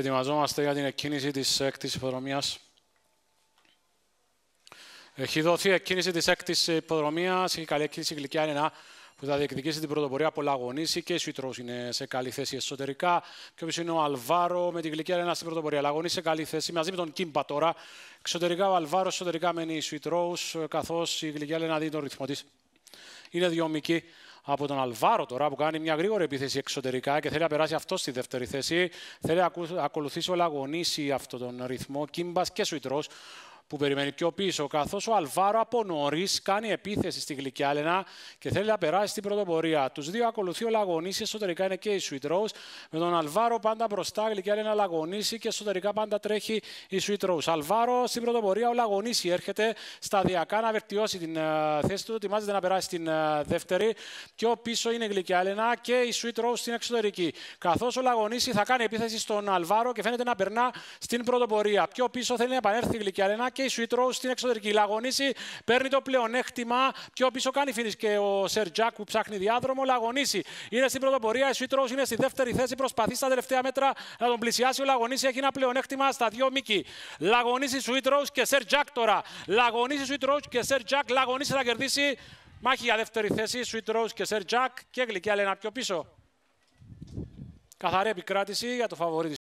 και ετοιμαζόμαστε για την εκκίνηση της έκτης υποδρομίας. Έχει δοθεί εκκίνηση της έκτης υποδρομίας, έχει καλή εκκίνηση Γλυκιά ένα που θα διεκδικήσει την πρωτοπορία. από Λαγωνίση και η Σουητρό είναι σε καλή θέση εσωτερικά. Και όπως είναι ο Αλβάρο με την γλυκιά ένα στην πρωτοπορία. Λαγωνίση σε καλή θέση μαζί με τον Κίμπα τώρα. Εξωτερικά ο Αλβάρο, εσωτερικά μένει η Σουητρό, καθώς η γλυκιά ένα δίνει τον ρυθμό της. Είναι δυομική από τον Αλβάρο τώρα που κάνει μια γρήγορη επίθεση εξωτερικά και θέλει να περάσει αυτό στη δεύτερη θέση. Θέλει να ακολουθήσει ο Λαγωνίση αυτόν τον ρυθμό. Κίμπας και Σουητρό που περιμένει πιο πίσω. Καθώς ο Αλβάρο από νωρίς κάνει επίθεση στη Γλυκιάλενα και θέλει να περάσει στην πρωτοπορία. Τους δύο ακολουθεί ο Λαγωνίση, εσωτερικά είναι και η Sweet Rose. Με τον Αλβάρο πάντα μπροστά, Γλυκιάλενα Λαγωνίση και εσωτερικά πάντα τρέχει η Sweet Rose. Αλβάρο στην πρωτοπορία, ο Λαγωνίση έρχεται σταδιακά να βελτιώσει την uh, θέση του, ετοιμάζεται να περάσει την uh, δεύτερη. Πιο πίσω είναι η Γλυκιάλενα και η Sweet Rose στην εξωτερική. Καθώς ο Λαγωνίση θα κάνει επίθεση στον Αλβάρο και φαίνεται να περνά στην πρωτοπορία. Πιο πίσω θέλει να επανέλθει η Γλυκιάλενα και η Rose στην εξωτερική. Λαγωνίση παίρνει το πλεονέκτημα. Πιο πίσω κάνει φίνη και ο Σερτζάκ που ψάχνει διάδρομο. Λαγωνίση είναι στην πρωτοπορία. Η Rose είναι στη δεύτερη θέση. Προσπαθεί στα τελευταία μέτρα να τον πλησιάσει. Ο Λαγωνίση έχει ένα πλεονέκτημα στα δύο μήκη. Λαγωνίση Rose και Σερτζάκ τώρα. Λαγωνίση Rose και Σερτζάκ. Λαγωνίση να κερδίσει. Μάχη για δεύτερη θέση, Sweet Rose και Sir και γλυκιά λένε πιο πίσω. Καθαρή επικράτηση για το φαβορή